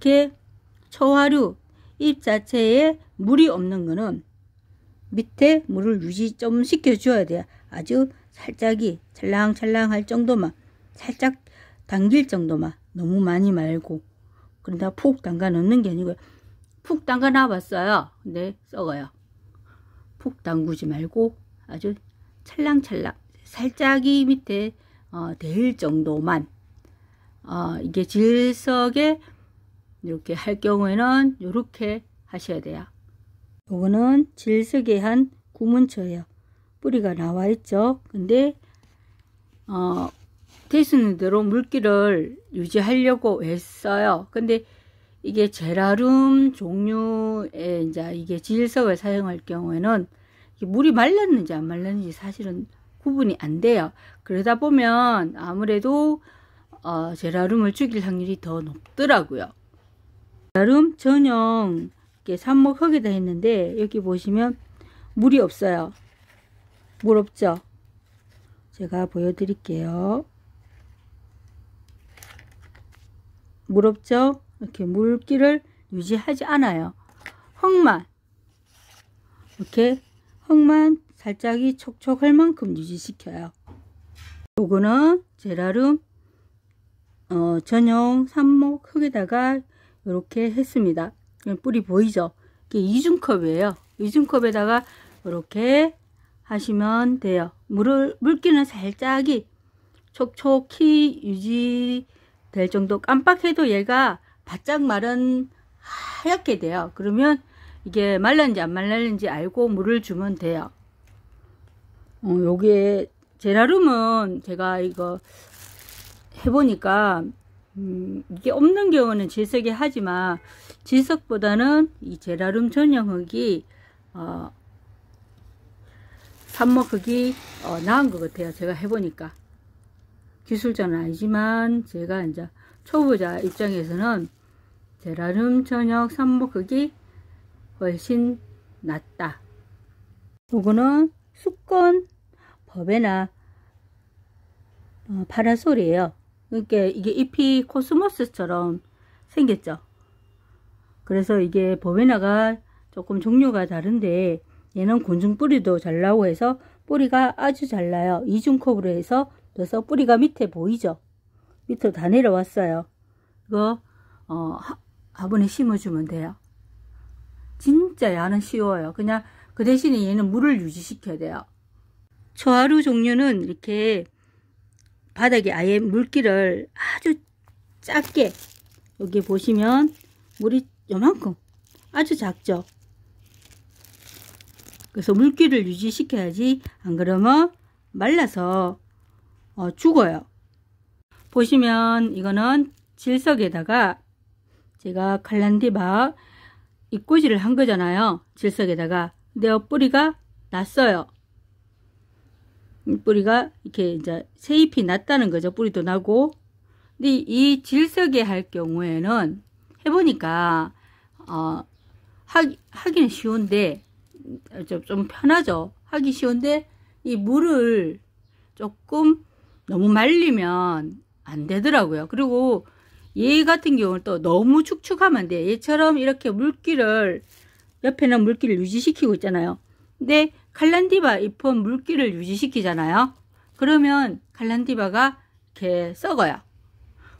이렇게 초화류 잎 자체에 물이 없는 거는 밑에 물을 유지 좀 시켜줘야 돼요. 아주 살짝이 찰랑찰랑 할 정도만 살짝 당길 정도만 너무 많이 말고 그러다 푹 담가 넣는 게 아니고요. 푹 담가 놔봤어요. 근데 썩어요. 푹 담그지 말고 아주 찰랑찰랑 살짝이 밑에 어, 될 정도만 어, 이게 질석에 이렇게 할 경우에는 이렇게 하셔야 돼요. 요거는 질색의 한 구문초예요. 뿌리가 나와 있죠. 근데 어, 테이는 대로 물기를 유지하려고 했어요. 근데 이게 제라룸 종류의 이제 이게 질석을 사용할 경우에는 물이 말랐는지 안 말랐는지 사실은 구분이 안 돼요. 그러다 보면 아무래도 어, 제라룸을 죽일 확률이 더 높더라고요. 나름 전용 삽목하기다 했는데 여기 보시면 물이 없어요. 물 없죠? 제가 보여드릴게요. 물 없죠? 이렇게 물기를 유지하지 않아요. 흙만 이렇게 흙만 살짝이 촉촉할 만큼 유지시켜요. 요거는 제라름 어, 전용 삽목 흙에다가 이렇게 했습니다. 뿌리 보이죠? 이게 이중컵이에요. 이중컵에다가 이렇게 하시면 돼요. 물을, 물기는 살짝이 촉촉히 유지될 정도 깜빡해도 얘가 바짝 마른 하얗게 돼요. 그러면 이게 말랐는지 안 말랐는지 알고 물을 주면 돼요. 어, 요게 제라룸은 제가 이거 해보니까 음, 이게 없는 경우는 질색이 하지만 질색보다는이 제라룸 전용 흙이 어, 삽목 흙이 어, 나은 것 같아요. 제가 해보니까 기술자는 아니지만 제가 이제 초보자 입장에서는 제라늄 전녁 삽목흙이 훨씬 낫다. 요거는 수건, 법에나 어, 파라솔이에요. 그러니 이게 잎이 코스모스처럼 생겼죠. 그래서 이게 버베나가 조금 종류가 다른데 얘는 곤중뿌리도잘 나고 해서 뿌리가 아주 잘 나요. 이중컵으로 해서 그래서 뿌리가 밑에 보이죠. 밑으로 다 내려왔어요. 이거 어, 화분에 심어주면 돼요. 진짜 야는 쉬워요. 그냥 그 대신에 얘는 물을 유지시켜야 돼요. 초하루 종류는 이렇게 바닥에 아예 물기를 아주 작게 여기 보시면 물이 요만큼 아주 작죠 그래서 물기를 유지시켜야지 안 그러면 말라서 어, 죽어요 보시면 이거는 질석에다가 제가 칼란디바 잎꽂이를 한 거잖아요 질석에다가 근데 어, 뿌리가 났어요 뿌리가 이렇게 이제 새잎이 났다는 거죠. 뿌리도 나고. 근데 이 질석에 할 경우에는 해보니까 어, 하기, 하기는 쉬운데 좀, 좀 편하죠. 하기 쉬운데 이 물을 조금 너무 말리면 안 되더라고요. 그리고 얘 같은 경우는 또 너무 축축하면 안 돼. 얘처럼 이렇게 물기를 옆에는 물기를 유지시키고 있잖아요. 근데 칼란디바 잎은 물기를 유지시키잖아요. 그러면 칼란디바가 이렇게 썩어요.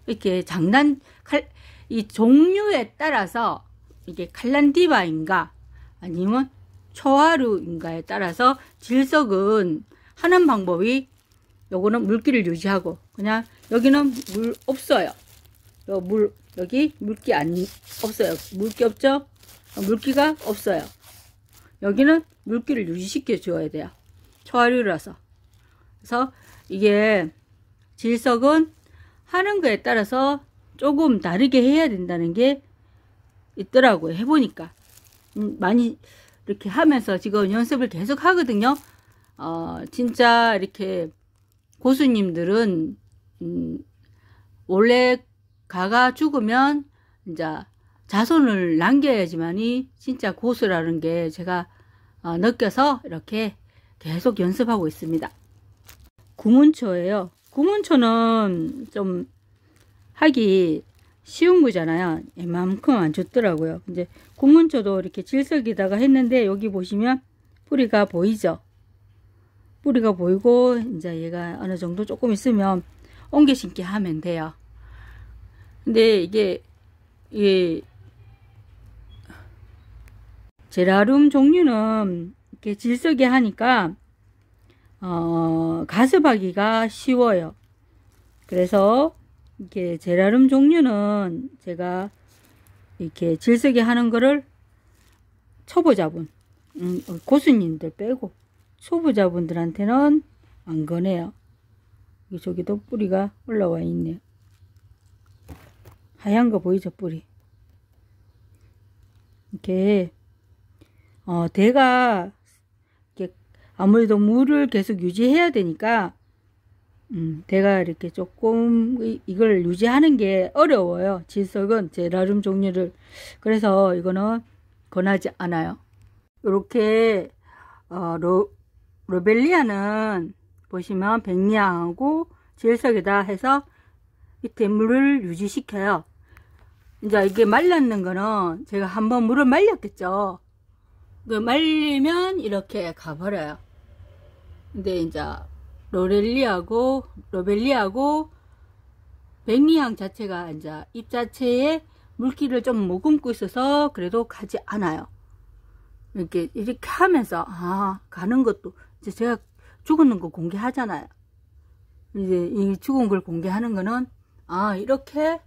이렇게 장난 칼, 이 종류에 따라서 이게 칼란디바인가 아니면 초하루인가에 따라서 질석은 하는 방법이 요거는 물기를 유지하고 그냥 여기는 물 없어요. 요물 여기 물기 안 없어요. 물기 없죠? 물기가 없어요. 여기는 물기를 유지시켜 줘야 돼요. 초화류라서. 그래서 이게 질석은 하는 거에 따라서 조금 다르게 해야 된다는 게 있더라고요. 해보니까. 음, 많이 이렇게 하면서 지금 연습을 계속 하거든요. 어, 진짜 이렇게 고수님들은, 음, 원래 가가 죽으면 이제 자손을 남겨야지만이 진짜 고수라는 게 제가 어, 느껴서 이렇게 계속 연습하고 있습니다. 구문초예요. 구문초는 좀 하기 쉬운 거잖아요. 이만큼 안 좋더라고요. 이제 구문초도 이렇게 질석이다가 했는데 여기 보시면 뿌리가 보이죠? 뿌리가 보이고 이제 얘가 어느 정도 조금 있으면 옮겨 심기 하면 돼요. 근데 이게 이 제라룸 종류는 이렇게 질색이 하니까 어, 가습하기가 쉬워요. 그래서 이렇게 제라룸 종류는 제가 이렇게 질색이 하는 거를 초보자분, 음, 고수님들 빼고 초보자분들한테는 안 거네요. 저기도 뿌리가 올라와 있네요. 하얀 거 보이죠, 뿌리? 이렇게 어, 대가 아무래도 물을 계속 유지해야 되니까 음, 대가 이렇게 조금 이걸 유지하는 게 어려워요. 질석은 제라름 종류를 그래서 이거는 권하지 않아요. 이렇게 어, 로, 로벨리아는 보시면 백리하고 아 질석이다 해서 이에 물을 유지시켜요. 이제 이게 말랐는 거는 제가 한번 물을 말렸겠죠. 그 말리면 이렇게 가버려요. 근데 이제 로렐리하고 로벨리하고 백리향 자체가 이제 잎 자체에 물기를 좀 머금고 있어서 그래도 가지 않아요. 이렇게 이렇게 하면서 아 가는 것도 이제 제가 죽은는거 공개하잖아요. 이제 이 죽은 걸 공개하는 거는 아 이렇게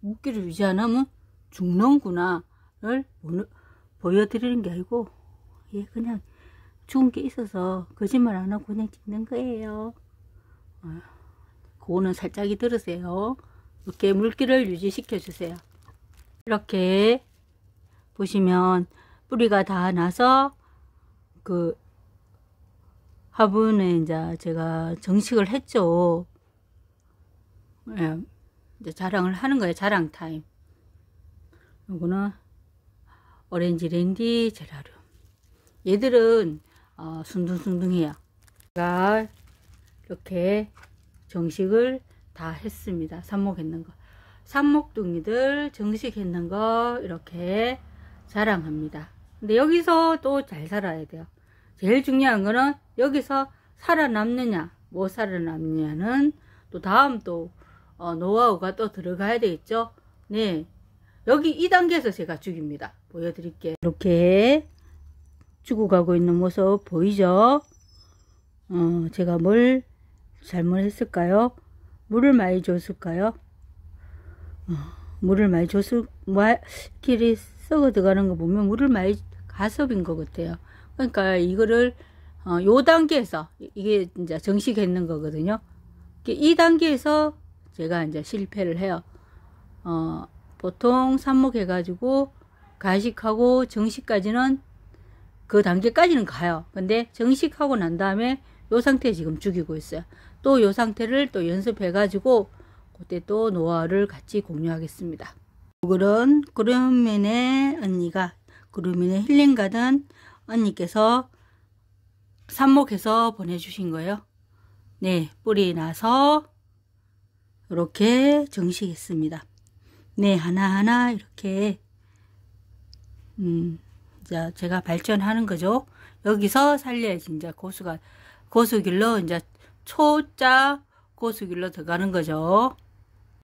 물기를 유지 안 하면 죽는구나를 보여드리는 게 아니고 예 그냥 좋은 게 있어서 거짓말 안 하고 그냥 찍는 거예요 어, 그거는 살짝이 들으세요 이렇게 물기를 유지시켜 주세요 이렇게 보시면 뿌리가 다 나서 그 화분에 이제 제가 정식을 했죠 예, 이제 자랑을 하는 거예요 자랑 타임 요거는 오렌지 랜디 제라늄 얘들은 어, 순둥순둥해요 제가 이렇게 정식을 다 했습니다 삽목했는 거 삽목둥이들 정식했는 거 이렇게 자랑합니다 근데 여기서 또 잘 살아야 돼요 제일 중요한 거는 여기서 살아남느냐 못 뭐 살아남느냐는 또 다음 또 어, 노하우가 또 들어가야 되겠죠 네 여기 이단계에서 제가 죽입니다. 보여드릴게요. 이렇게 죽어가고 있는 모습 보이죠? 어, 제가 뭘 잘못했을까요? 물을 많이 줬을까요? 어, 물을 많이 줬을, 마, 길이 썩어 들어가는 거 보면 물을 많이 가섭인 것 같아요. 그러니까 이거를 어, 요 단계에서 이게 이제 정식했는 거거든요. 이 단계에서 제가 이제 실패를 해요. 어, 보통 삽목해가지고 가식하고 정식까지는 그 단계까지는 가요. 근데 정식하고 난 다음에 요 상태 지금 죽이고 있어요. 또 요 상태를 또 연습해가지고 그때 또노화를 같이 공유하겠습니다. 오늘은 그루민의 언니가 그루민의 힐링가든 언니께서 삽목해서 보내주신 거예요. 네, 뿌리 나서 이렇게 정식했습니다. 네, 하나하나 이렇게 음, 이제 제가 발전하는 거죠. 여기서 살려야지 이제 고수가 고수길로 이제 초자 고수길로 들어가는 거죠.